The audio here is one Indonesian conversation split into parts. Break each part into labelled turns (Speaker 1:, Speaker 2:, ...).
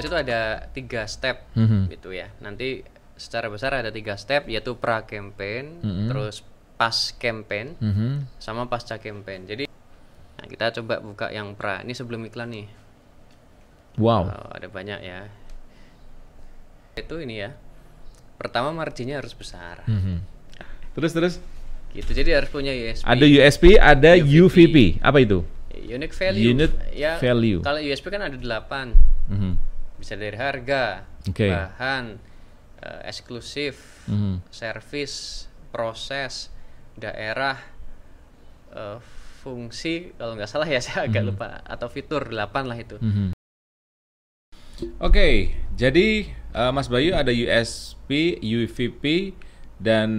Speaker 1: tugas itu ada tiga step mm -hmm. gitu ya. Nanti secara besar ada tiga step yaitu pra campaign, mm -hmm. terus pas campaign, mm -hmm. sama pasca campaign. Jadi nah kita coba buka yang pra. Ini sebelum iklan nih. Wow. Oh, ada banyak ya. Itu ini ya. Pertama marginnya harus besar. Mm -hmm. Terus terus. Gitu. Jadi harus punya USP. Ada USP,
Speaker 2: ada UVP. UVP. Apa itu? Unique value. Unit ya, value.
Speaker 1: Kalau USP kan ada delapan. Mm -hmm bisa dari harga okay. bahan uh, eksklusif mm-hmm. servis proses daerah uh, fungsi kalau nggak salah ya saya agak mm-hmm. lupa atau fitur 8 lah itu mm-hmm.
Speaker 2: Oke, okay, jadi uh, Mas Bayu ada USP, UVP, dan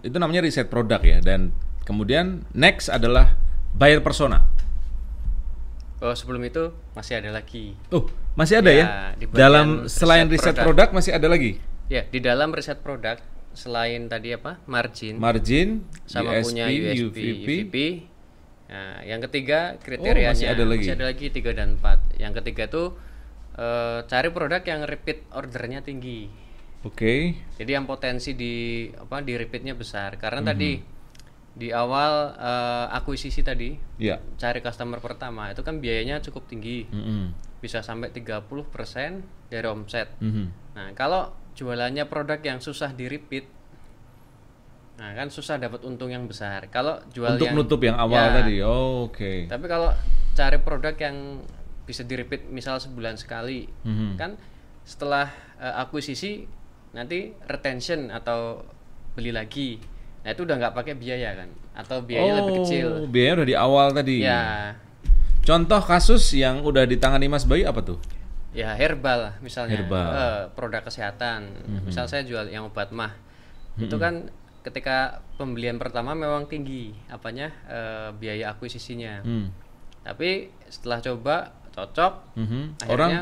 Speaker 2: itu namanya riset produk ya. Dan kemudian next adalah buyer persona.
Speaker 1: Oh, sebelum itu masih ada lagi.
Speaker 2: Oh, masih ada ya? ya? Dalam selain riset, produk. masih ada lagi?
Speaker 1: Ya, di dalam riset produk selain tadi apa? Margin. Margin sama USP, punya USP, UVP. UVP. Nah, yang ketiga kriterianya oh, masih ada lagi. Masih ada lagi 3 dan empat. Yang ketiga tuh e, cari produk yang repeat ordernya tinggi. Oke. Okay. Jadi yang potensi di apa di repeatnya besar karena mm -hmm. tadi di awal uh, akuisisi tadi yeah. cari customer pertama itu kan biayanya cukup tinggi mm -hmm. bisa sampai 30% dari omset mm -hmm. nah kalau jualannya produk yang susah di repeat nah kan susah dapat untung yang besar kalau jual untuk yang, nutup yang awal ya, tadi oh, oke okay. tapi kalau cari produk yang bisa di repeat misal sebulan sekali mm -hmm. kan setelah uh, akuisisi nanti retention atau beli lagi Nah itu udah nggak pakai biaya kan? Atau biayanya oh, lebih kecil? Oh,
Speaker 2: biaya udah di awal tadi. Ya. Contoh kasus yang udah ditangani Mas Bayu apa tuh?
Speaker 1: Ya herbal misalnya. Herbal. Uh, produk kesehatan. Mm-hmm. Misal saya jual yang obat mah, mm-hmm. itu mhm. kan ketika pembelian pertama memang tinggi, apanya uh, biaya akuisisinya. Mm. Tapi setelah coba cocok, mm-hmm. akhirnya Orang,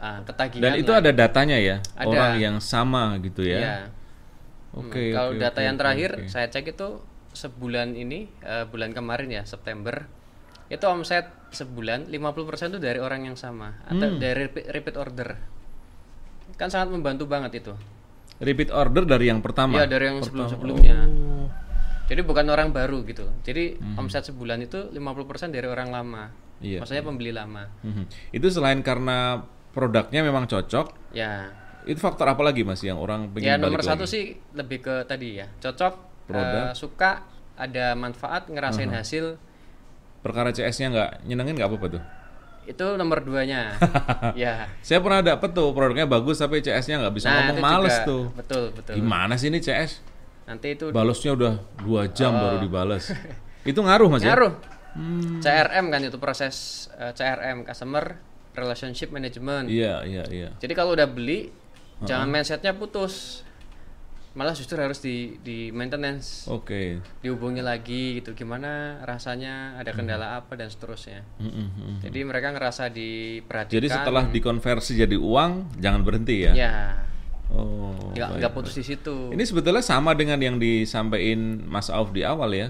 Speaker 1: uh, ketagihan. Dan itu lah.
Speaker 2: ada datanya ya, ada. orang yang sama gitu ya. ya
Speaker 1: Okay, hmm, Kalau okay, data okay, yang terakhir okay. saya cek itu sebulan ini uh, bulan kemarin ya September itu omset sebulan 50% itu dari orang yang sama atau hmm. dari repeat order. Kan sangat membantu banget itu.
Speaker 2: Repeat order dari yang pertama. Iya, dari yang sebelum-sebelumnya.
Speaker 1: Oh. Jadi bukan orang baru gitu. Jadi hmm. omset sebulan itu 50% dari orang lama. Iya. Maksudnya pembeli lama.
Speaker 2: Hmm. Itu selain karena produknya memang cocok. Ya itu faktor apa lagi Mas yang orang pengen Ya nomor satu sih
Speaker 1: lebih ke tadi ya. Cocok, Uh, suka, ada manfaat, ngerasain uh-huh. hasil.
Speaker 2: Perkara CS-nya nggak nyenengin nggak apa-apa tuh?
Speaker 1: itu nomor duanya.
Speaker 2: ya. Saya pernah dapet tuh produknya bagus tapi CS-nya nggak bisa nah, ngomong males juga, tuh. Betul betul. Gimana sih ini CS?
Speaker 1: Nanti itu balasnya
Speaker 2: udah dua jam oh. baru dibalas. itu ngaruh mas ya? ngaruh.
Speaker 1: ya? Hmm. CRM kan itu proses uh, eh, CRM customer relationship management. Iya iya iya. Jadi kalau udah beli jangan mindsetnya putus malah justru harus di di maintenance oke okay. dihubungi lagi gitu gimana rasanya ada hmm. kendala apa dan seterusnya mm -hmm. jadi mereka ngerasa diperhatikan
Speaker 2: jadi setelah dikonversi jadi uang jangan berhenti ya ya oh nggak, nggak putus di situ ini sebetulnya sama dengan yang disampaikan Mas Auf di awal ya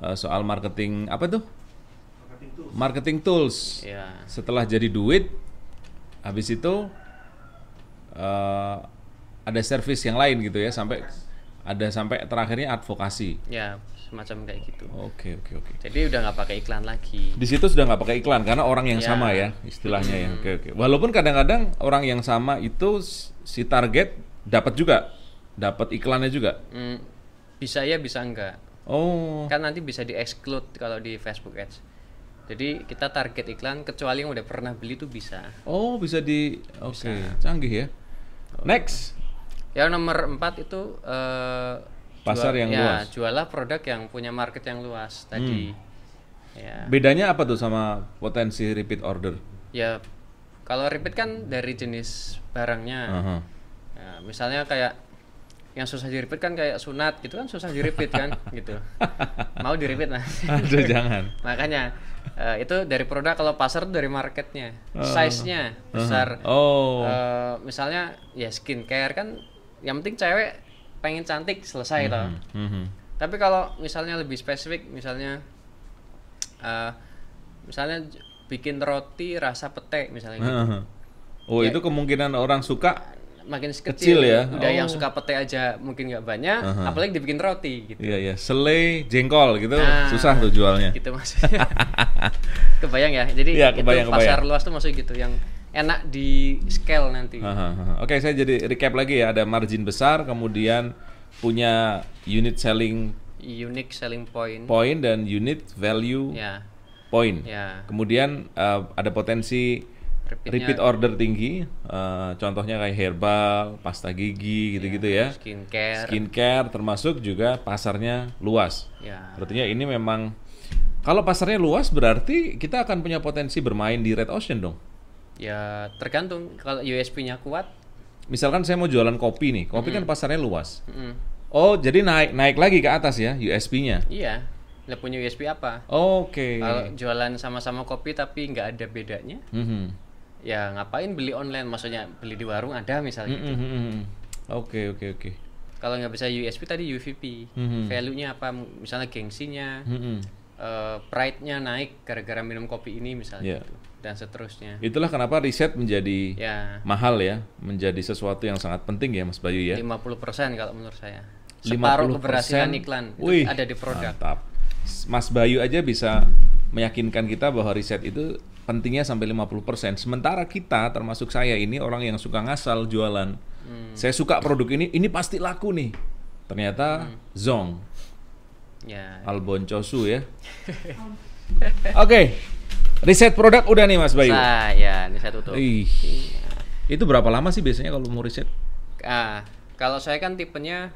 Speaker 2: eh, soal marketing apa tuh marketing tools, marketing tools. Ya. setelah jadi duit habis itu uh, ada service yang lain gitu ya sampai ada sampai terakhirnya advokasi.
Speaker 1: Ya, semacam kayak gitu. Oke, okay, oke, okay, oke. Okay. Jadi udah nggak pakai iklan lagi. Di
Speaker 2: situ sudah nggak pakai iklan karena orang yang ya. sama ya istilahnya hmm. ya. Oke, hmm. oke. Walaupun kadang-kadang orang yang sama itu si target dapat juga, dapat iklannya juga.
Speaker 1: Hmm, bisa ya, bisa enggak.
Speaker 2: Oh.
Speaker 1: Kan nanti bisa di exclude kalau di Facebook Ads. Jadi kita target iklan kecuali yang udah pernah beli itu bisa.
Speaker 2: Oh, bisa di oke, okay. canggih ya. Next.
Speaker 1: Yang nomor empat itu uh, pasar jual, yang ya, luas. Jualah produk yang punya market yang luas tadi.
Speaker 2: Hmm. Ya. Bedanya apa tuh sama potensi repeat order?
Speaker 1: Ya, kalau repeat kan dari jenis barangnya. Uh -huh. ya, misalnya kayak yang susah di repeat kan kayak sunat gitu kan susah di repeat kan gitu. Mau di repeat nah. Aduh jangan. Makanya Uh, itu dari produk kalau pasar dari marketnya, uh, size-nya eh, besar. Uh, oh. Uh, misalnya ya skincare kan, yang penting cewek pengen cantik selesai mm -hmm. Mm -hmm. Tapi kalau misalnya lebih spesifik, misalnya, uh, misalnya bikin roti rasa pete misalnya. Uh, gitu. -huh. Oh ya, itu kemungkinan orang suka makin kecil, kecil ya. Gitu. Udah oh. yang suka pete aja mungkin nggak banyak, uh -huh. apalagi dibikin roti
Speaker 2: gitu. Iya iya, selai jengkol gitu nah, susah tuh jualnya. Gitu maksudnya.
Speaker 1: kebayang ya. Jadi ya, kebayang, itu pasar kebayang. luas tuh maksudnya gitu yang enak di scale nanti. Uh -huh.
Speaker 2: Oke, okay, saya jadi recap lagi ya. Ada margin besar, kemudian punya unit selling
Speaker 1: unique selling point. Point
Speaker 2: dan unit value. Ya. Point. Ya. Kemudian uh, ada potensi repeat, repeat order tinggi, uh, contohnya kayak herbal, pasta gigi iya, gitu-gitu ya, ya. Skincare. Skincare termasuk juga pasarnya luas. Ya. Artinya ini memang kalau pasarnya luas berarti kita akan punya potensi bermain di red ocean dong.
Speaker 1: Ya tergantung kalau USP-nya kuat.
Speaker 2: Misalkan saya mau jualan kopi nih, kopi mm kan pasarnya luas. Mm Oh jadi naik naik lagi ke atas ya USP-nya?
Speaker 1: Iya. Lah punya USP apa?
Speaker 2: Oke. Okay. Kalau
Speaker 1: jualan sama-sama kopi tapi nggak ada bedanya, mm -hmm ya ngapain beli online maksudnya beli di warung ada misalnya mm -hmm.
Speaker 2: Gitu. Oke oke oke.
Speaker 1: Kalau nggak bisa USP tadi UVP. Mm -hmm. Value-nya apa? Misalnya gengsinya, mm -hmm. uh, pride-nya naik gara-gara minum kopi ini misalnya. Yeah. Gitu. Dan seterusnya. Itulah kenapa
Speaker 2: riset menjadi yeah. mahal ya, menjadi sesuatu yang sangat penting ya Mas Bayu ya. 50%
Speaker 1: kalau menurut saya. Separuh 50%? keberhasilan iklan Wih, ada di produk. Mantap.
Speaker 2: Mas Bayu aja bisa meyakinkan kita bahwa riset itu pentingnya sampai 50%. Sementara kita termasuk saya ini orang yang suka ngasal jualan. Hmm. Saya suka produk ini, ini pasti laku nih. Ternyata hmm. zong. Ya. Alboncosu ya.
Speaker 1: Oke. okay.
Speaker 2: Riset produk udah nih Mas Bayu. Nah, ya, saya tutup. Ih. Iya. Itu berapa lama sih biasanya kalau mau riset?
Speaker 1: Ah, kalau saya kan tipenya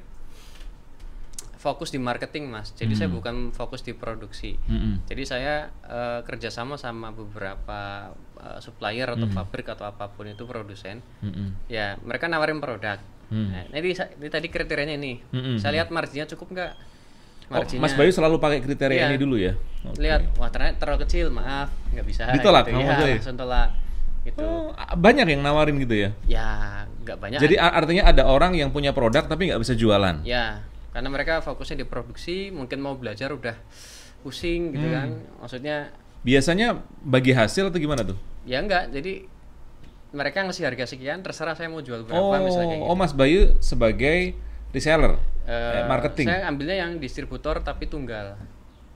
Speaker 1: fokus di marketing mas jadi mm saya hmm. bukan fokus di produksi mm -hmm. jadi saya uh, kerjasama sama beberapa uh, supplier atau mm -hmm. pabrik atau apapun itu produsen mm -hmm. ya mereka nawarin produk mm. nah, ini, ini tadi kriterianya ini mm -hmm. saya lihat marginnya cukup nggak Oh, Mas Bayu selalu pakai kriteria iya. ini dulu ya. Okay. Lihat, wah ternyata terlalu kecil, maaf, nggak bisa. Ditolak, gitu, ya, ya? langsung tolak. Gitu. Oh,
Speaker 2: banyak yang nawarin gitu ya?
Speaker 1: Ya, nggak banyak. Jadi artinya
Speaker 2: ada orang yang punya produk tapi nggak bisa jualan.
Speaker 1: Ya karena mereka fokusnya di produksi mungkin mau belajar udah pusing gitu hmm. kan maksudnya
Speaker 2: biasanya bagi hasil atau gimana tuh
Speaker 1: ya enggak jadi mereka ngasih harga sekian terserah saya mau jual berapa oh, misalnya oh, gitu.
Speaker 2: oh Mas Bayu sebagai reseller uh, marketing saya
Speaker 1: ambilnya yang distributor tapi tunggal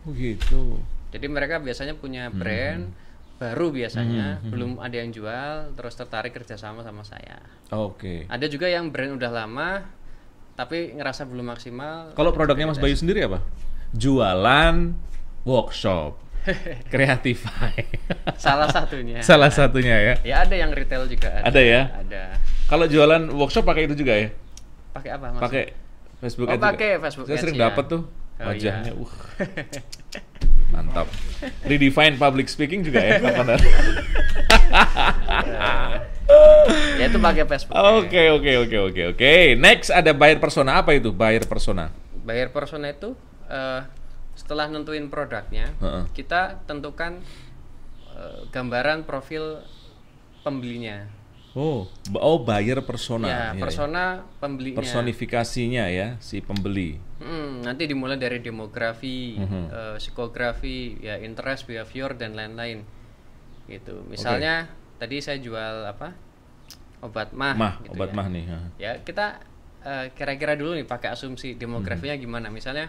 Speaker 2: oh gitu.
Speaker 1: jadi mereka biasanya punya hmm. brand
Speaker 2: hmm baru biasanya hmm, hmm, hmm. belum
Speaker 1: ada yang jual terus tertarik kerjasama sama saya. Oke. Okay. Ada juga yang brand udah lama tapi ngerasa belum maksimal. Kalau produknya Mas Bayu
Speaker 2: sendiri apa? Jualan workshop. kreatif Salah satunya. Salah satunya ya. Ya ada yang retail juga ada. Ada ya? Ada. Kalau jualan workshop pakai itu juga ya?
Speaker 1: Pakai apa Pakai Facebook oh, pakai Facebook Saya sering dapat ya. tuh oh, iya. wajahnya. iya.
Speaker 2: Uh. Mantap. Redefine public speaking juga ya, kapan ya itu pakai Facebook. Oke, oke, oke, oke, oke. Next ada buyer persona apa itu? Buyer persona.
Speaker 1: Buyer persona itu uh, setelah nentuin produknya, uh -uh. kita tentukan uh, gambaran profil pembelinya.
Speaker 2: Oh, oh buyer persona. Ya, ya persona ya. pembelinya. Personifikasinya ya si pembeli.
Speaker 1: Hmm, nanti dimulai dari demografi, mm -hmm. uh, psikografi, ya interest, behavior dan lain-lain. Gitu. Misalnya okay. tadi saya jual apa? Obat mah. Mah, gitu obat ya. mah nih. Ya, kita eh, kira-kira uh, dulu nih pakai asumsi demografinya -hmm. gimana. Misalnya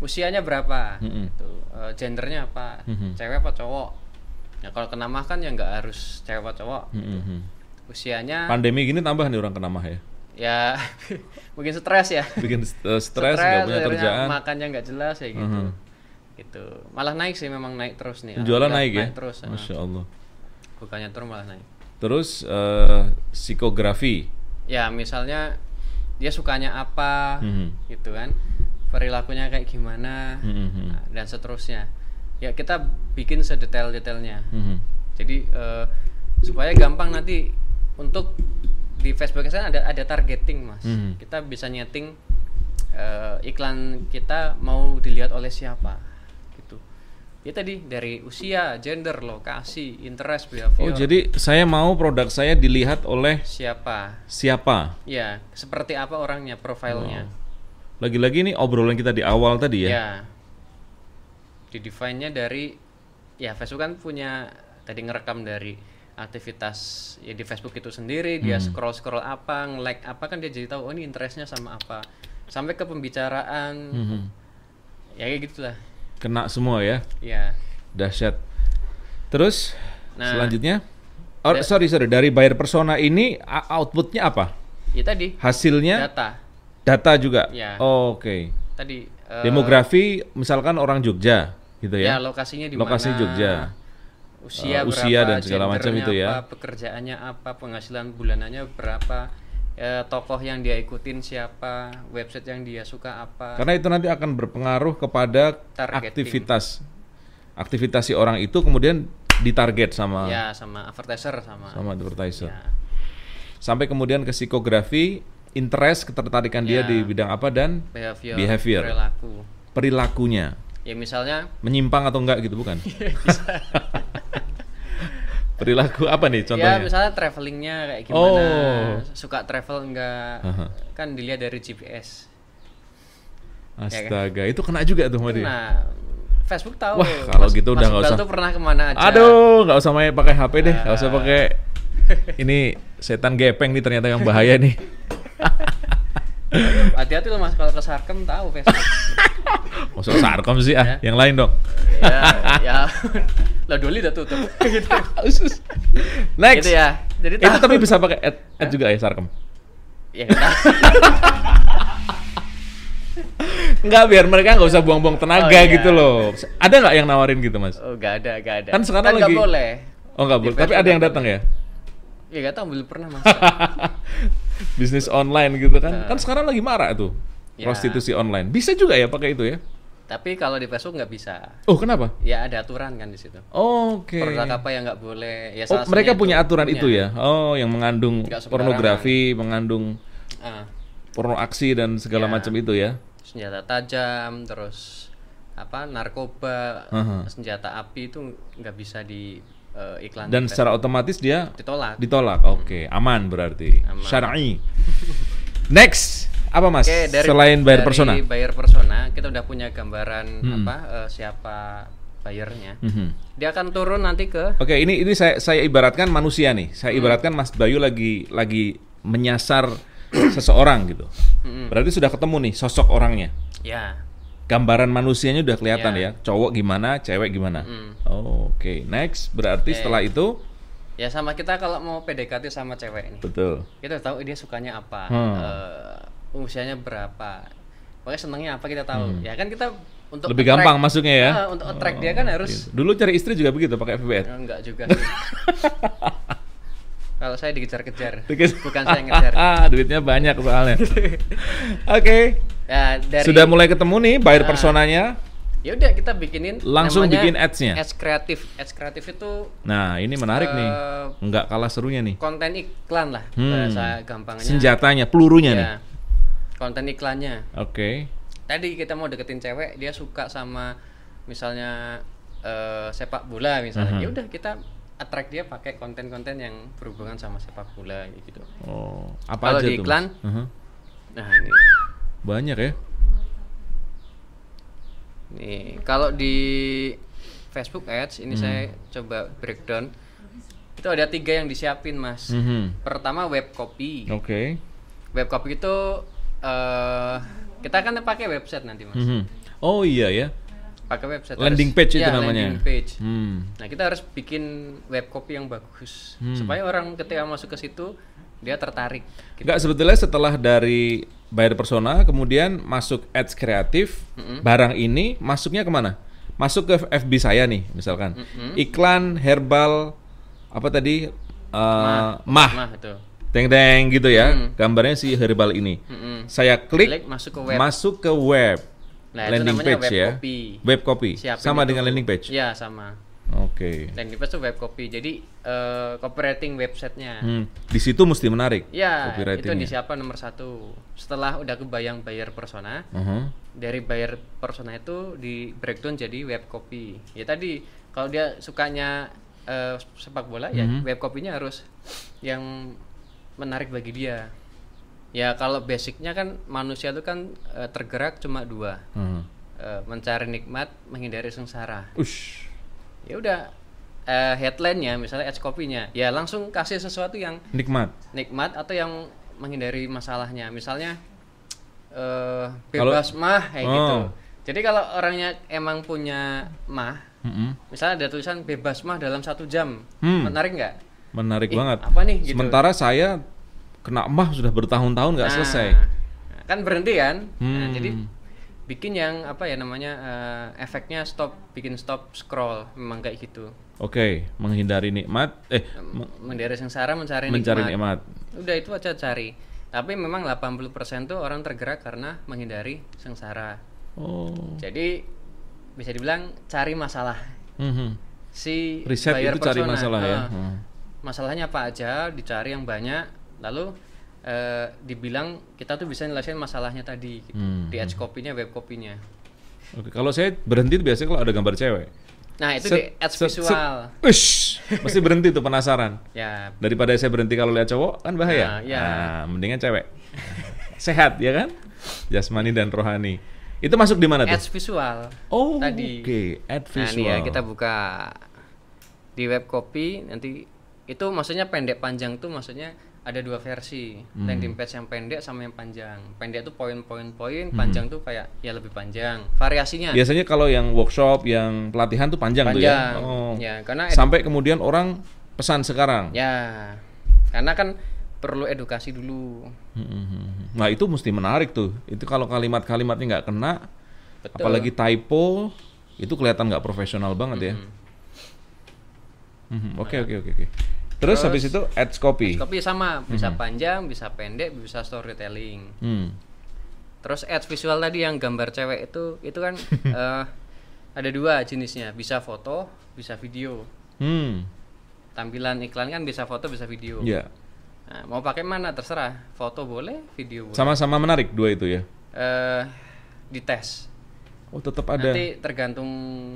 Speaker 1: usianya berapa? Mm -hmm. Gitu. Uh, gendernya apa? Mm -hmm. Cewek apa cowok? Ya kalau kena mah kan ya nggak harus cewek apa cowok.
Speaker 2: Mm -hmm. gitu mhm usianya pandemi gini tambah nih orang kena mah ya
Speaker 1: ya mungkin stres ya
Speaker 2: bikin uh, stres nggak punya kerjaan
Speaker 1: makannya nggak jelas ya gitu uh mhm. -huh. gitu malah naik sih memang naik terus nih jualan naik, naik ya terus masya allah bukannya turun malah naik
Speaker 2: terus uh, psikografi
Speaker 1: ya misalnya dia sukanya apa uh-huh. gitu kan perilakunya kayak gimana uh-huh. dan seterusnya ya kita bikin sedetail-detailnya uh-huh. jadi uh, supaya gampang nanti untuk di Facebook saya ada ada targeting mas hmm. kita bisa nyeting uh, iklan kita mau dilihat oleh siapa gitu ya tadi dari usia gender lokasi interest behavior oh
Speaker 2: jadi saya mau produk saya dilihat oleh siapa siapa
Speaker 1: ya seperti apa orangnya profilnya
Speaker 2: lagi-lagi ini obrolan kita di awal tadi ya, ya.
Speaker 1: di define-nya dari ya Facebook kan punya tadi ngerekam dari aktivitas ya di Facebook itu sendiri hmm. dia scroll scroll apa nge-like apa kan dia jadi tahu oh ini interestnya sama apa sampai ke pembicaraan hmm. ya kayak gitulah
Speaker 2: kena semua ya ya dahsyat terus nah, selanjutnya oh, sorry sorry dari buyer persona ini outputnya apa ya tadi hasilnya data data juga ya. oh, oke okay. tadi uh, demografi misalkan orang Jogja gitu ya ya lokasinya di lokasi Jogja usia, uh, usia berapa, dan segala macam itu ya.
Speaker 1: Apa, pekerjaannya apa, penghasilan bulanannya berapa, eh, tokoh yang dia ikutin siapa, website yang dia suka apa. Karena
Speaker 2: itu nanti akan berpengaruh kepada Targeting. aktivitas aktivitas si orang itu kemudian ditarget sama ya
Speaker 1: sama advertiser sama sama
Speaker 2: advertiser. Ya. Sampai kemudian ke psikografi, interest, ketertarikan ya. dia di bidang apa dan behavior, behavior. perilaku. Perilakunya. Ya misalnya menyimpang atau enggak gitu bukan? perilaku apa nih ya, contohnya? Ya misalnya
Speaker 1: travelingnya kayak gimana, oh. suka travel enggak, uh -huh. kan dilihat dari GPS.
Speaker 2: Astaga, ya kan? itu kena juga tuh Mari. Kena.
Speaker 1: Facebook tahu. Wah, kalau mas, gitu udah nggak usah. Tuh pernah kemana aja. Aduh,
Speaker 2: nggak usah main pakai HP deh, nggak usah nah. pakai. ini setan gepeng nih ternyata yang bahaya nih.
Speaker 1: Hati-hati loh mas kalau ke Sarkem tahu Facebook.
Speaker 2: Masuk Sarkem sih ah, ya. yang lain dong. ya,
Speaker 1: ya. lah doli udah tutup gitu
Speaker 2: next gitu ya jadi itu tapi bisa pakai ad, ad juga ya sarkem ya Enggak biar mereka nggak usah buang-buang tenaga oh, iya. gitu loh. Ada nggak yang nawarin gitu mas?
Speaker 1: Oh nggak ada, nggak ada. Kan sekarang kan lagi. Gak boleh.
Speaker 2: Oh nggak boleh. Tapi ada yang datang ya?
Speaker 1: Iya nggak tahu belum pernah mas.
Speaker 2: Bisnis online gitu kan? Nah. Kan sekarang lagi marah tuh ya. prostitusi online. Bisa juga ya pakai itu ya?
Speaker 1: Tapi kalau di Facebook nggak bisa. Oh kenapa? Ya ada aturan kan di situ. Oh, Oke. Okay. Produk apa yang nggak boleh? Ya, oh mereka punya aturan punya. itu ya?
Speaker 2: Oh yang mengandung pornografi, mengandung uh. porno aksi dan segala ya, macam itu ya?
Speaker 1: Senjata tajam, terus apa narkoba, uh -huh. senjata api itu nggak bisa di uh, eh, iklan. Dan secara otomatis dia ditolak.
Speaker 2: Ditolak. Oke okay. aman berarti. Aman. Next apa mas okay, dari, selain buyer dari persona
Speaker 1: buyer persona kita udah punya gambaran hmm. apa uh, siapa
Speaker 2: bayarnya hmm
Speaker 1: dia akan turun nanti ke
Speaker 2: oke ini ini saya saya ibaratkan manusia nih saya hmm. ibaratkan mas Bayu lagi lagi menyasar seseorang gitu hmm. berarti sudah ketemu nih sosok orangnya ya gambaran manusianya udah kelihatan ya, ya. cowok gimana cewek gimana hmm. oh, oke okay. next berarti okay. setelah itu
Speaker 1: ya sama kita kalau mau PDKT sama cewek ini betul kita tahu dia sukanya apa hmm. uh, usianya berapa pokoknya senangnya apa kita tahu hmm. ya kan kita untuk lebih attract, gampang masuknya ya uh, untuk attract oh, dia kan oh, harus gitu.
Speaker 2: dulu cari istri juga begitu pakai FBR ya,
Speaker 1: enggak juga kalau saya dikejar-kejar bukan saya ngejar ah,
Speaker 2: duitnya banyak soalnya oke
Speaker 1: okay. ya, dari, sudah mulai
Speaker 2: ketemu nih Bayar nah. personanya
Speaker 1: ya udah kita bikinin langsung bikin ads-nya ads kreatif ads kreatif itu
Speaker 2: nah ini menarik uh, nih Enggak eh, kalah serunya nih
Speaker 1: konten iklan lah hmm. bahasa gampangnya senjatanya pelurunya ya. nih konten iklannya oke okay. tadi kita mau deketin cewek dia suka sama misalnya uh, sepak bola misalnya uh-huh. ya udah kita attract dia pakai konten-konten yang berhubungan sama sepak bola gitu oh apa aja di iklan tuh, mm-hmm. uh-huh. nah ini banyak ya nih kalau di Facebook Ads ini hmm. saya coba breakdown itu ada tiga yang disiapin mas hmm pertama web copy oke okay. web copy itu uh, kita kan pakai website nanti mas. Mm -hmm.
Speaker 2: Oh iya ya.
Speaker 1: Pakai website. Landing harus, page itu ya, namanya. Landing page. Hmm. Nah kita harus bikin web copy yang bagus hmm. supaya orang ketika masuk ke situ dia tertarik.
Speaker 2: Gitu. Gak sebetulnya setelah dari bayar personal kemudian masuk ads kreatif mm -hmm. barang ini masuknya kemana? Masuk ke FB saya nih misalkan mm -hmm. iklan herbal apa tadi uh, mah mah, mah itu teng teng gitu ya hmm. gambarnya si herbal ini hmm. saya klik, klik masuk ke web masuk ke web nah, landing page ya. web ya copy. web copy Siapin sama itu. dengan landing page ya sama oke okay.
Speaker 1: landing page itu web copy jadi uh, copywriting websitenya hmm.
Speaker 2: di situ mesti menarik ya itu di
Speaker 1: siapa nomor satu setelah udah kebayang buyer persona uh -huh. dari buyer persona itu di breakdown jadi web copy ya tadi kalau dia sukanya uh, sepak bola mm -hmm. ya uh-huh. web copy harus yang menarik bagi dia ya kalau basicnya kan manusia itu kan e, tergerak cuma dua hmm. e, mencari nikmat menghindari sengsara ya udah e, headline-nya misalnya es kopinya ya langsung kasih sesuatu yang nikmat nikmat atau yang menghindari masalahnya misalnya e, bebas kalo, mah kayak oh. gitu jadi kalau orangnya emang punya mah Mm-hmm. Misalnya ada tulisan bebas mah dalam satu jam, hmm. menarik nggak?
Speaker 2: Menarik eh, banget. Apa nih? Gitu. Sementara saya kena mah sudah bertahun-tahun nggak nah, selesai
Speaker 1: kan berhenti kan nah, hmm. nah, jadi bikin yang apa ya namanya uh, efeknya stop bikin stop scroll memang kayak gitu
Speaker 2: oke okay, menghindari nikmat eh
Speaker 1: menghindari sengsara mencari, mencari nikmat. nikmat udah itu aja cari tapi memang 80% tuh orang tergerak karena menghindari sengsara oh jadi bisa dibilang cari masalah mm -hmm. si riset itu persona, cari masalah uh, ya hmm. masalahnya apa aja dicari yang banyak lalu uh, dibilang kita tuh bisa nyelesain masalahnya tadi gitu. hmm. di edge copy-nya web copy-nya
Speaker 2: Oke, kalau saya berhenti biasanya kalau ada gambar cewek
Speaker 1: nah itu set, di edge set, visual set, ush,
Speaker 2: mesti berhenti tuh penasaran ya daripada saya berhenti kalau lihat cowok kan bahaya nah, ya. nah mendingan cewek sehat ya kan jasmani dan rohani itu masuk di mana tuh? Ads
Speaker 1: visual. Oh, oke. Okay. Nah, ya, Ad visual. Nah, ya kita buka di web copy nanti itu maksudnya pendek panjang tuh maksudnya ada dua versi hmm. landing page yang pendek sama yang panjang pendek itu poin-poin-poin hmm. panjang tuh kayak ya lebih panjang variasinya biasanya
Speaker 2: kalau yang workshop yang pelatihan tuh panjang, panjang. tuh ya oh ya karena sampai kemudian orang pesan sekarang
Speaker 1: ya karena kan perlu edukasi dulu
Speaker 2: hmm, hmm, hmm, hmm. nah itu mesti menarik tuh itu kalau kalimat-kalimatnya nggak kena Betul. apalagi typo itu kelihatan nggak profesional banget ya? hmm. ya oke oke oke oke Terus, Terus habis itu ads copy. Ads copy sama, bisa hmm.
Speaker 1: panjang, bisa pendek, bisa storytelling. Hmm. Terus ads visual tadi yang gambar cewek itu itu kan uh, ada dua jenisnya, bisa foto, bisa video. Hmm. Tampilan iklan kan bisa foto, bisa video. Iya. Yeah. Nah, mau pakai mana terserah, foto boleh, video boleh. Sama-sama
Speaker 2: menarik dua itu ya.
Speaker 1: Eh uh, dites.
Speaker 2: Oh, tetap ada. Nanti
Speaker 1: tergantung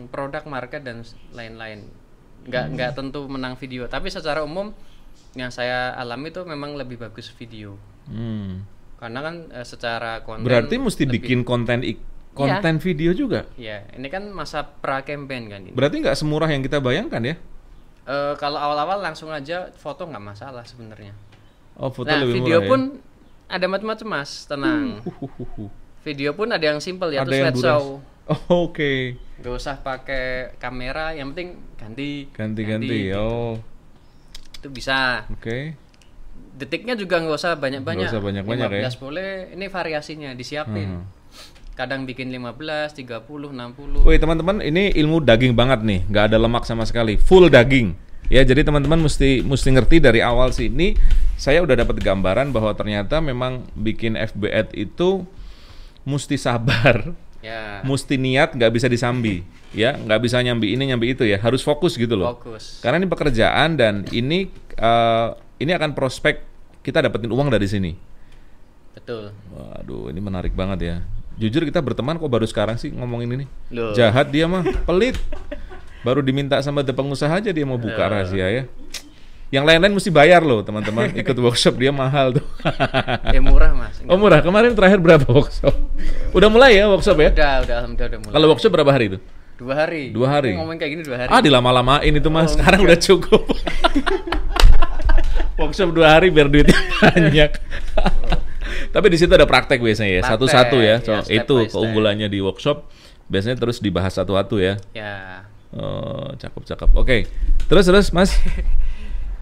Speaker 1: produk, market dan lain-lain nggak hmm. nggak tentu menang video tapi secara umum yang saya alami itu memang lebih bagus video hmm. karena kan e, secara konten berarti mesti
Speaker 2: lebih... bikin konten ik iya. konten ya. video juga
Speaker 1: ya ini kan masa pra campaign kan ini.
Speaker 2: berarti nggak semurah yang kita bayangkan ya
Speaker 1: e, kalau awal-awal langsung aja foto nggak masalah sebenarnya
Speaker 2: oh foto nah, lebih video murah, ya? pun
Speaker 1: ya? ada macam-macam mas tenang
Speaker 2: uh, uh, uh, uh.
Speaker 1: video pun ada yang simple ya ada show
Speaker 2: Oh, Oke. Okay.
Speaker 1: Gak usah pakai kamera, yang penting ganti. Ganti-ganti. Gitu. Oh. Itu bisa. Oke. Okay. Detiknya juga nggak usah banyak-banyak. Nggak usah banyak-banyak ya. boleh. Ini variasinya disiapin. Hmm. Kadang bikin 15, 30, 60.
Speaker 2: Woi, teman-teman, ini ilmu daging banget nih. nggak ada lemak sama sekali. Full daging. Ya, jadi teman-teman mesti mesti ngerti dari awal sini. Saya udah dapat gambaran bahwa ternyata memang bikin FBAT itu mesti sabar yeah. Mesti niat, nggak bisa disambi, ya, nggak bisa nyambi ini nyambi itu ya, harus fokus gitu loh. Fokus. Karena ini pekerjaan dan ini uh, ini akan prospek kita dapetin uang dari sini. Betul. Waduh, ini menarik banget ya. Jujur kita berteman kok baru sekarang sih ngomongin ini. Loh. Jahat dia mah, pelit. baru diminta sama the pengusaha aja dia mau buka Loh. rahasia ya. Yang lain-lain mesti bayar loh teman-teman. Ikut workshop dia mahal tuh. ya murah mas. Enggak oh murah. Kemarin terakhir berapa workshop? Udah mulai ya workshop ya?
Speaker 1: Udah, udah alhamdulillah udah mulai. Kalau
Speaker 2: workshop berapa hari itu?
Speaker 1: Dua hari. Dua hari. Aku ngomong kayak gini dua hari. Ah dilama-lamain itu mas. Oh, Sekarang enggak. udah cukup.
Speaker 2: workshop dua hari biar duitnya banyak. Tapi di situ ada praktek biasanya ya, satu-satu ya. So, ya itu keunggulannya di workshop biasanya terus dibahas satu-satu ya. Ya. Oh, cakep-cakep. Oke. Okay. Terus terus Mas.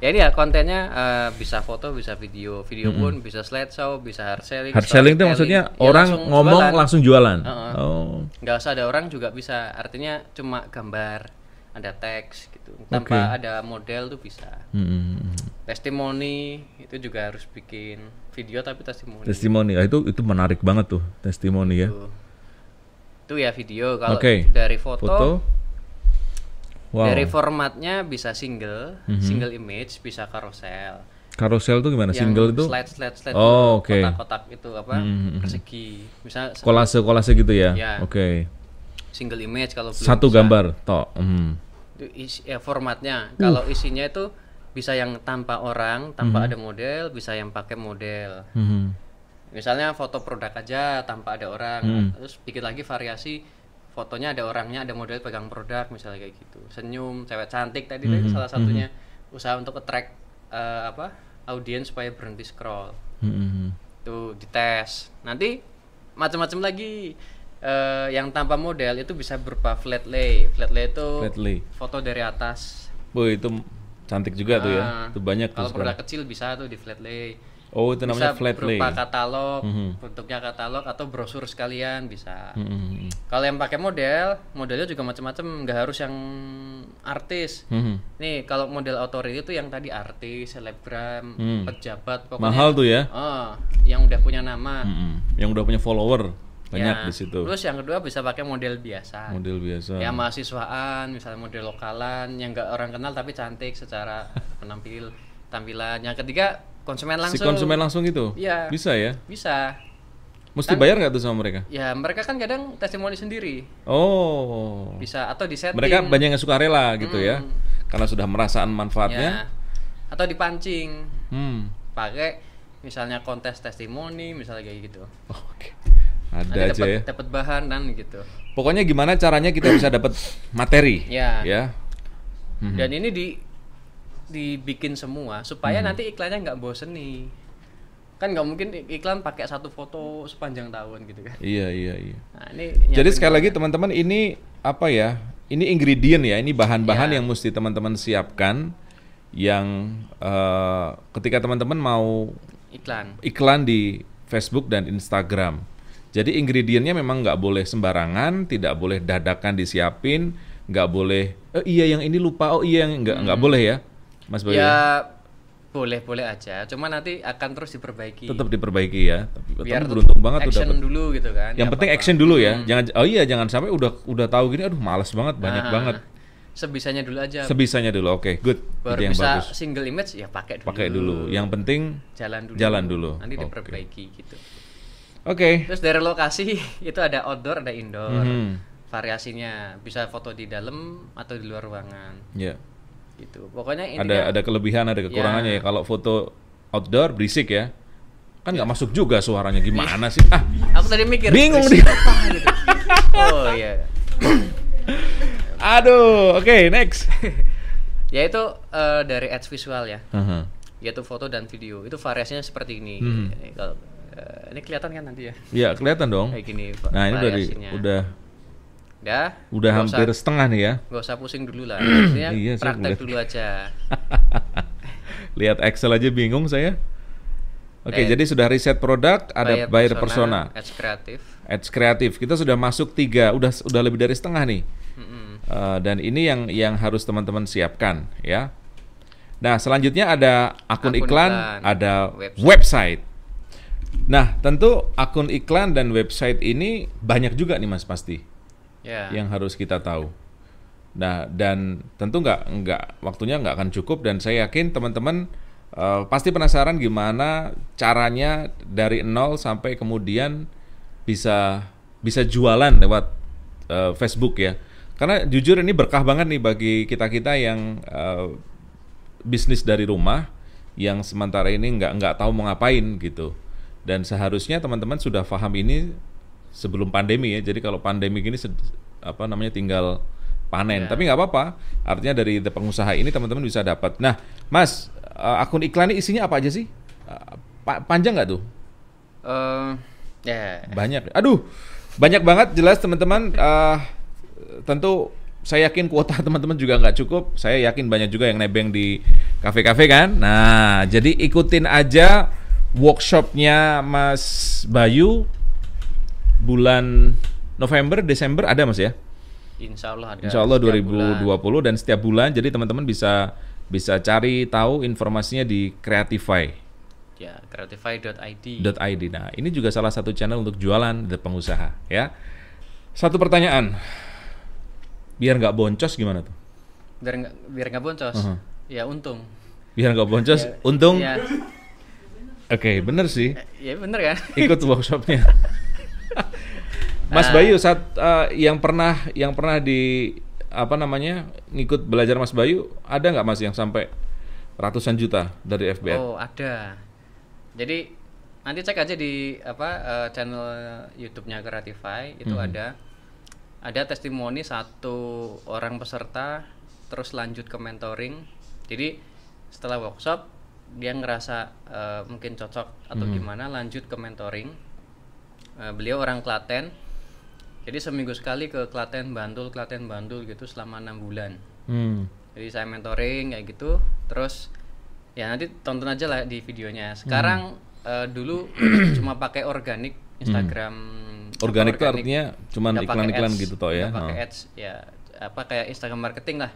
Speaker 1: ya ini ya kontennya uh, bisa foto bisa video video -hmm. pun bisa slideshow bisa hard selling hard selling itu maksudnya ya, orang langsung ngomong jualan. langsung jualan uh -uh. oh nggak usah ada orang juga bisa artinya cuma gambar ada teks gitu tanpa okay. ada model tuh bisa mm -hmm. testimoni itu juga harus bikin video tapi testimoni testimoni
Speaker 2: ah, itu itu menarik banget tuh testimoni ya
Speaker 1: itu ya video kalau okay. dari foto, foto Wow. Dari formatnya bisa single, mm -hmm. single image, bisa carousel. Carousel tuh gimana? Yang single itu? Slide, slide, slide. Oh, oke. Okay. Kotak-kotak itu apa? Mm -hmm. Persegi. Misal kolase, kolase gitu ya. ya. Oke. Okay. Single image kalau satu bisa.
Speaker 2: gambar toh. Mm.
Speaker 1: Itu isi, ya, formatnya. Uh. Kalau isinya itu bisa yang tanpa orang, tanpa mm -hmm. ada model, bisa yang pakai model. Mm -hmm. Misalnya foto produk aja tanpa ada orang, mm. terus sedikit lagi variasi fotonya ada orangnya ada model pegang produk misalnya kayak gitu senyum cewek cantik tadi mm -hmm. salah mm-hmm. satunya mm -hmm. usaha untuk attract uh, apa audiens supaya berhenti scroll mm -hmm. tuh dites nanti macam-macam lagi uh, yang tanpa model itu bisa berupa flat lay flat lay itu flat lay. foto dari atas
Speaker 2: Boy, itu cantik juga nah, tuh ya ah, itu banyak kalau produk
Speaker 1: kecil bisa tuh di flat lay Oh, itu bisa flat berupa lay. berupa katalog, mm -hmm. bentuknya katalog atau brosur sekalian bisa. Mm -hmm. Kalau yang pakai model, modelnya juga macam-macam, nggak harus yang artis. Mm -hmm. Nih, kalau model authority itu yang tadi artis, selebgram, mm. pejabat, pokoknya mahal tuh ya. Oh, yang udah punya nama. Mm
Speaker 2: -hmm. Yang udah punya follower banyak ya. di situ. Terus
Speaker 1: yang kedua bisa pakai model biasa.
Speaker 2: Model biasa. Ya
Speaker 1: mahasiswaan, misalnya model lokalan yang nggak orang kenal tapi cantik secara penampil tampilan. Yang ketiga konsumen langsung. Si konsumen
Speaker 2: langsung gitu? Iya. Bisa ya? Bisa. Mesti kan, bayar nggak tuh sama mereka?
Speaker 1: Ya mereka kan kadang testimoni sendiri.
Speaker 2: Oh.
Speaker 1: Bisa atau di setting. Mereka banyak
Speaker 2: yang suka rela gitu ya? hmm. ya, karena sudah merasakan manfaatnya.
Speaker 1: Ya. Atau dipancing. Hmm. Pakai misalnya kontes testimoni misalnya kayak gitu. Oh, Oke. Okay.
Speaker 2: Ada Nanti aja ya. dapet, ya.
Speaker 1: Dapat bahan dan gitu.
Speaker 2: Pokoknya gimana caranya kita bisa dapat materi? Ya. Ya. Dan
Speaker 1: hmm. ini di dibikin semua supaya hmm. nanti iklannya nggak bosen nih kan nggak mungkin iklan pakai satu foto sepanjang tahun gitu kan
Speaker 2: iya iya iya nah, ini jadi sekali lagi teman-teman ini apa ya ini ingredient ya ini bahan-bahan ya. yang mesti teman-teman siapkan yang uh, ketika teman-teman mau iklan iklan di Facebook dan Instagram jadi ingredientnya memang nggak boleh sembarangan tidak boleh dadakan disiapin nggak boleh oh, iya yang ini lupa oh iya yang nggak nggak hmm. boleh ya Mas Boyo? Ya
Speaker 1: boleh boleh aja, cuma nanti akan terus diperbaiki. Tetap
Speaker 2: diperbaiki ya. Tapi Biar beruntung banget action udah. Action dulu gitu kan. Yang penting action dulu ya. Hmm. Jangan oh iya jangan sampai udah udah tahu gini aduh males banget banyak nah, banget.
Speaker 1: Sebisanya dulu aja. Sebisanya
Speaker 2: dulu. Oke, okay, good. Baru Itu yang bisa bagus.
Speaker 1: single image ya pakai dulu. Pakai dulu. Yang penting jalan dulu. Jalan dulu. Nanti okay. diperbaiki gitu. Oke. Okay. Terus dari lokasi itu ada outdoor ada indoor. -hmm. Variasinya bisa foto di dalam atau di luar ruangan. Iya. Yeah gitu pokoknya ini ada ada
Speaker 2: kelebihan ada kekurangannya ya, ya. kalau foto outdoor berisik ya kan nggak ya. masuk juga suaranya gimana sih ah aku tadi mikir bingung nih. gitu. oh iya aduh oke okay, next
Speaker 1: yaitu uh, dari ads visual ya uh-huh. yaitu foto dan video itu variasinya seperti ini hmm. kalau eh, ini kelihatan kan nanti ya iya kelihatan dong kayak gini nah ini udah udah
Speaker 2: Udah. Udah hampir usah, setengah nih ya.
Speaker 1: Gak usah pusing dulu lah. iya, praktek dulu aja.
Speaker 2: Lihat Excel aja bingung saya. Oke, okay, eh. jadi sudah riset produk, ada buyer, buyer persona, persona, ads kreatif. Ads kreatif. Kita sudah masuk tiga, udah udah lebih dari setengah nih. uh, dan ini yang yang harus teman-teman siapkan ya. Nah, selanjutnya ada akun, akun iklan, iklan, ada website. website. Nah, tentu akun iklan dan website ini banyak juga nih Mas pasti yeah. yang harus kita tahu. Nah dan tentu nggak nggak waktunya nggak akan cukup dan saya yakin teman-teman uh, pasti penasaran gimana caranya dari nol sampai kemudian bisa bisa jualan lewat uh, Facebook ya. Karena jujur ini berkah banget nih bagi kita kita yang uh, bisnis dari rumah yang sementara ini nggak nggak tahu mau ngapain gitu dan seharusnya teman-teman sudah paham ini sebelum pandemi ya. Jadi kalau pandemi gini apa namanya tinggal panen. Yeah. Tapi nggak apa-apa. Artinya dari pengusaha ini teman-teman bisa dapat. Nah, Mas, eh, akun iklan ini isinya apa aja sih? Eh, pa panjang nggak tuh? Uh, eh, Yeah. Banyak. Aduh, banyak banget. Jelas teman-teman. Uh, tentu saya yakin kuota teman-teman juga nggak cukup. Saya yakin banyak juga yang nebeng di kafe-kafe kan. Nah, jadi ikutin aja workshopnya Mas Bayu bulan November, Desember ada mas ya?
Speaker 1: Insya Allah ada. Insya Allah 2020 bulan.
Speaker 2: dan setiap bulan jadi teman-teman bisa bisa cari tahu informasinya di Creatify.
Speaker 1: Ya, creatify.id.
Speaker 2: .id. Nah, ini juga salah satu channel untuk jualan dan pengusaha ya. Satu pertanyaan, biar nggak boncos gimana tuh?
Speaker 1: Biar nggak biar nggak boncos, uh -huh. ya untung.
Speaker 2: Biar nggak boncos, ya. untung. Ya. Oke, okay, bener sih. Ya bener kan. Ikut workshopnya. Mas uh. Bayu saat uh, yang pernah yang pernah di apa namanya ngikut belajar Mas Bayu ada nggak Mas yang sampai ratusan juta dari FB? Oh
Speaker 1: ada. Jadi nanti cek aja di apa uh, channel YouTube-nya Creatify itu hmm. ada ada testimoni satu orang peserta terus lanjut ke mentoring. Jadi setelah workshop dia ngerasa uh, mungkin cocok atau hmm. gimana lanjut ke mentoring. Uh, beliau orang Klaten jadi seminggu sekali ke Klaten Bantul Klaten Bantul gitu selama enam bulan hmm. jadi saya mentoring kayak gitu terus ya nanti tonton aja lah di videonya hmm. sekarang hmm. uh, dulu cuma pakai organik Instagram
Speaker 2: hmm. organik itu artinya cuma iklan-iklan gitu toh ya pakai oh.
Speaker 1: ads ya apa kayak Instagram marketing lah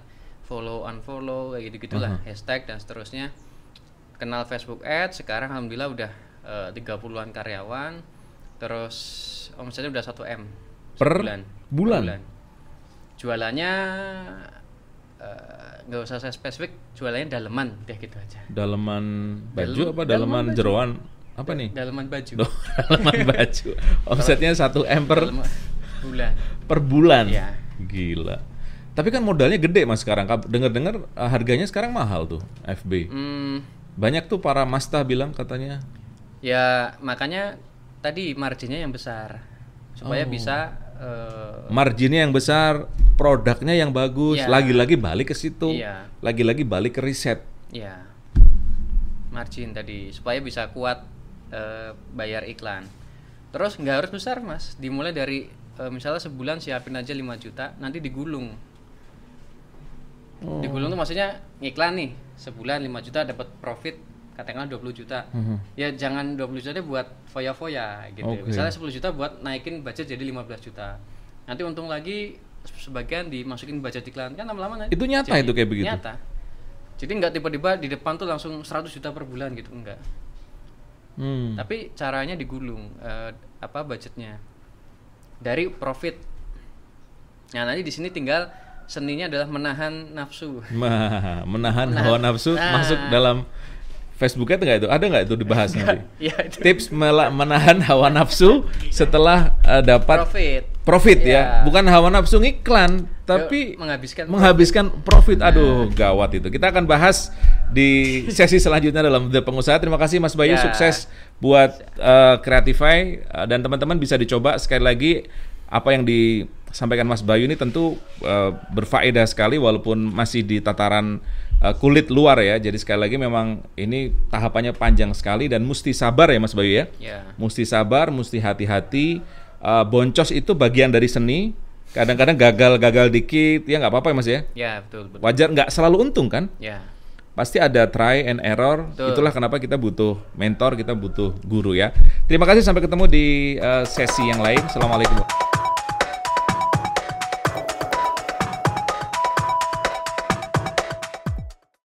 Speaker 1: follow unfollow kayak gitu gitulah uh -huh. hashtag dan seterusnya kenal Facebook Ads sekarang alhamdulillah udah eh, tiga uh, an karyawan terus omsetnya udah satu M
Speaker 2: per bulan. bulan. bulan.
Speaker 1: Jualannya eh, nggak uh, usah saya spesifik, jualannya daleman deh gitu aja.
Speaker 2: Daleman baju Dalem, apa daleman, jeruan jeroan?
Speaker 1: Apa nih? Daleman baju. daleman baju. Omsetnya satu m per bulan.
Speaker 2: Per bulan. Ya. Gila. Tapi kan modalnya gede mas sekarang. Dengar-dengar eh, harganya sekarang mahal tuh FB. Hmm. Banyak tuh para masta bilang katanya.
Speaker 1: Ya makanya tadi marginnya yang besar supaya oh. bisa uh,
Speaker 2: marginnya yang besar, produknya yang bagus. lagi iya. Lagi-lagi balik ke situ. lagi iya. Lagi-lagi balik ke riset.
Speaker 1: Yeah. Margin tadi supaya bisa kuat uh, bayar iklan. Terus nggak harus besar, Mas. Dimulai dari uh, misalnya sebulan siapin aja 5 juta, nanti digulung. Oh. Digulung tuh maksudnya ngiklan nih. Sebulan 5 juta dapat profit katakanlah 20 juta mm-hmm. ya jangan 20 juta buat foya-foya gitu okay. misalnya 10 juta buat naikin budget jadi 15 juta nanti untung lagi sebagian dimasukin budget iklan kan lama-lama nanti itu nyata jadi, itu kayak begitu nyata jadi nggak tiba-tiba di depan tuh langsung 100 juta per bulan gitu enggak hmm. tapi caranya digulung uh, apa budgetnya dari profit nah nanti di sini tinggal seninya adalah menahan nafsu
Speaker 2: menahan, menahan hawa nafsu nah, masuk dalam Facebooknya nggak itu ada nggak itu dibahas nanti? ya, itu. Tips menahan hawa nafsu setelah uh, dapat profit. Profit ya. ya, bukan hawa nafsu ngiklan, tapi Yo, menghabiskan menghabiskan profit. Nah. Aduh, nah. gawat itu. Kita akan bahas di sesi selanjutnya dalam The Pengusaha. Terima kasih Mas Bayu, ya. sukses buat uh, Creatify uh, dan teman-teman bisa dicoba sekali lagi apa yang disampaikan Mas Bayu ini tentu uh, berfaedah sekali walaupun masih di tataran Eh, kulit luar ya. Jadi sekali lagi memang ini tahapannya panjang sekali dan mesti sabar ya Mas Bayu ya. Yeah. Mesti sabar, mesti hati-hati. Uh, boncos itu bagian dari seni. Kadang-kadang gagal-gagal dikit ya nggak apa-apa ya Mas ya.
Speaker 1: yeah, betul, betul.
Speaker 2: Wajar nggak selalu untung kan? Ya. Yeah. Pasti ada try and error. Betul. Itulah kenapa kita butuh mentor, kita butuh guru ya. Terima kasih sampai ketemu di eh, sesi yang lain. Assalamualaikum.